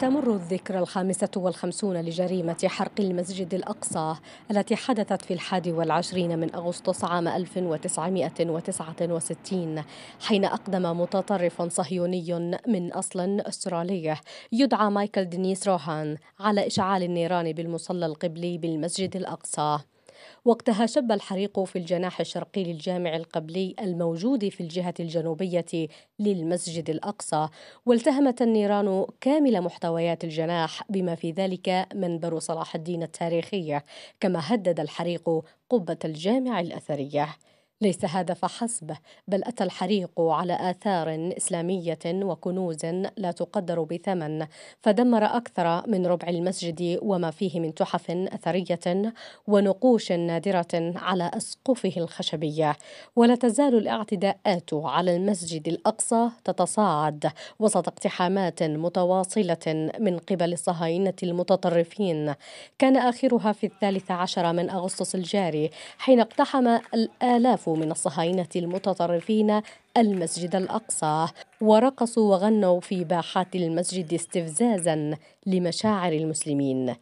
تمر الذكرى الخامسة والخمسون لجريمة حرق المسجد الأقصى التي حدثت في الحادي والعشرين من أغسطس عام 1969 حين أقدم متطرف صهيوني من أصل أسترالي يدعى مايكل دينيس روهان على إشعال النيران بالمصلى القبلي بالمسجد الأقصى وقتها شب الحريق في الجناح الشرقي للجامع القبلي الموجود في الجهة الجنوبية للمسجد الأقصى والتهمت النيران كامل محتويات الجناح بما في ذلك منبر صلاح الدين التاريخية كما هدد الحريق قبة الجامع الأثرية ليس هذا فحسب بل أتى الحريق على آثار إسلامية وكنوز لا تقدر بثمن فدمر أكثر من ربع المسجد وما فيه من تحف أثرية ونقوش نادرة على أسقفه الخشبية ولا تزال الاعتداءات على المسجد الأقصى تتصاعد وسط اقتحامات متواصلة من قبل الصهاينة المتطرفين كان آخرها في الثالث عشر من أغسطس الجاري حين اقتحم الآلاف انطلقوا من الصهاينة المتطرفين المسجد الأقصى ورقصوا وغنوا في باحات المسجد استفزازا لمشاعر المسلمين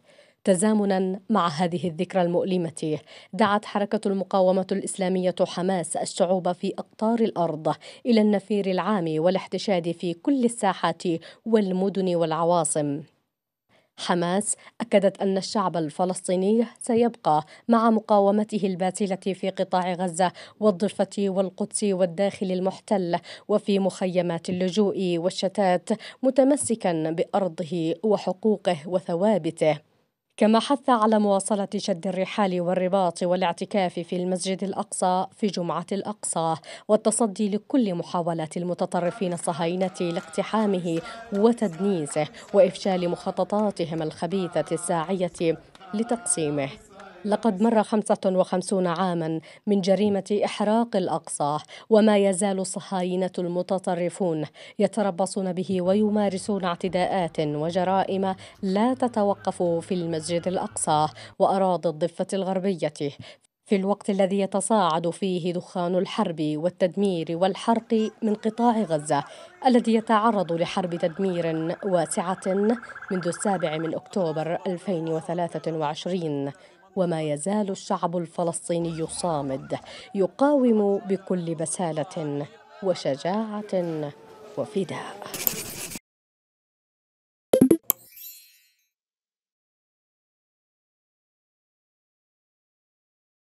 تزامنا مع هذه الذكرى المؤلمة دعت حركة المقاومة الإسلامية حماس الشعوب في أقطار الأرض إلى النفير العام والاحتشاد في كل الساحات والمدن والعواصم حماس أكدت أن الشعب الفلسطيني سيبقى مع مقاومته الباسلة في قطاع غزة والضفة والقدس والداخل المحتل وفي مخيمات اللجوء والشتات متمسكا بأرضه وحقوقه وثوابته كما حث على مواصلة شد الرحال والرباط والاعتكاف في المسجد الأقصى في جمعة الأقصى والتصدي لكل محاولات المتطرفين الصهاينة لاقتحامه وتدنيسه وإفشال مخططاتهم الخبيثة الساعية لتقسيمه لقد مر 55 عاما من جريمة إحراق الأقصى وما يزال الصهاينة المتطرفون يتربصون به ويمارسون اعتداءات وجرائم لا تتوقف في المسجد الأقصى وأراضي الضفة الغربية في الوقت الذي يتصاعد فيه دخان الحرب والتدمير والحرق من قطاع غزة الذي يتعرض لحرب تدمير واسعة منذ السابع من أكتوبر 2023 وما يزال الشعب الفلسطيني صامد يقاوم بكل بساله وشجاعه وفداء